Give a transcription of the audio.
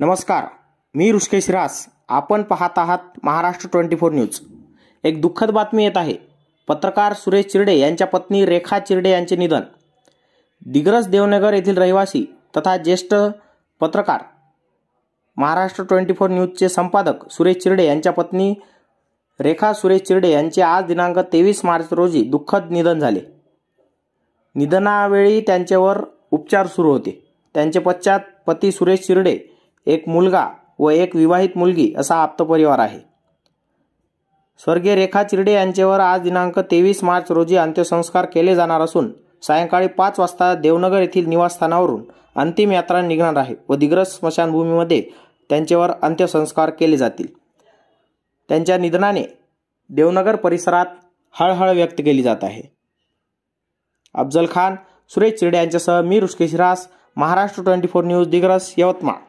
नमस्कार मी ऋषिकेश रास आपण पाहत आहात महाराष्ट्र ट्वेंटी फोर न्यूज एक दुःखद बातमी येत आहे पत्रकार सुरेश चिरडे यांच्या पत्नी रेखा चिरडे यांचे निधन दिग्रस देवनगर येथील रहिवासी तथा ज्येष्ठ पत्रकार महाराष्ट्र ट्वेंटी फोर न्यूजचे संपादक सुरेश चिरडे यांच्या पत्नी रेखा सुरेश चिरडे यांचे आज दिनांक तेवीस मार्च रोजी दुःखद निधन झाले निधनावेळी त्यांच्यावर उपचार सुरू होते त्यांचे पश्चात पती सुरेश चिरडे एक मुलगा व एक विवाहित मुलगी असा आप्त परिवार आहे स्वर्गीय रेखा चिरडे यांच्यावर आज दिनांक तेवीस मार्च रोजी अंत्यसंस्कार केले जाणार असून सायंकाळी पाच वाजता देवनगर येथील निवासस्थानावरून अंतिम यात्रा निघणार आहे व दिग्रस स्मशानभूमीमध्ये त्यांच्यावर अंत्यसंस्कार केले जातील त्यांच्या निधनाने देवनगर परिसरात हळहळ व्यक्त केली जात आहे अफजल खान सुरेश चिरडे यांच्यासह मी Hrishikesh Ras Maharashtra twenty four news Digras Yavatmal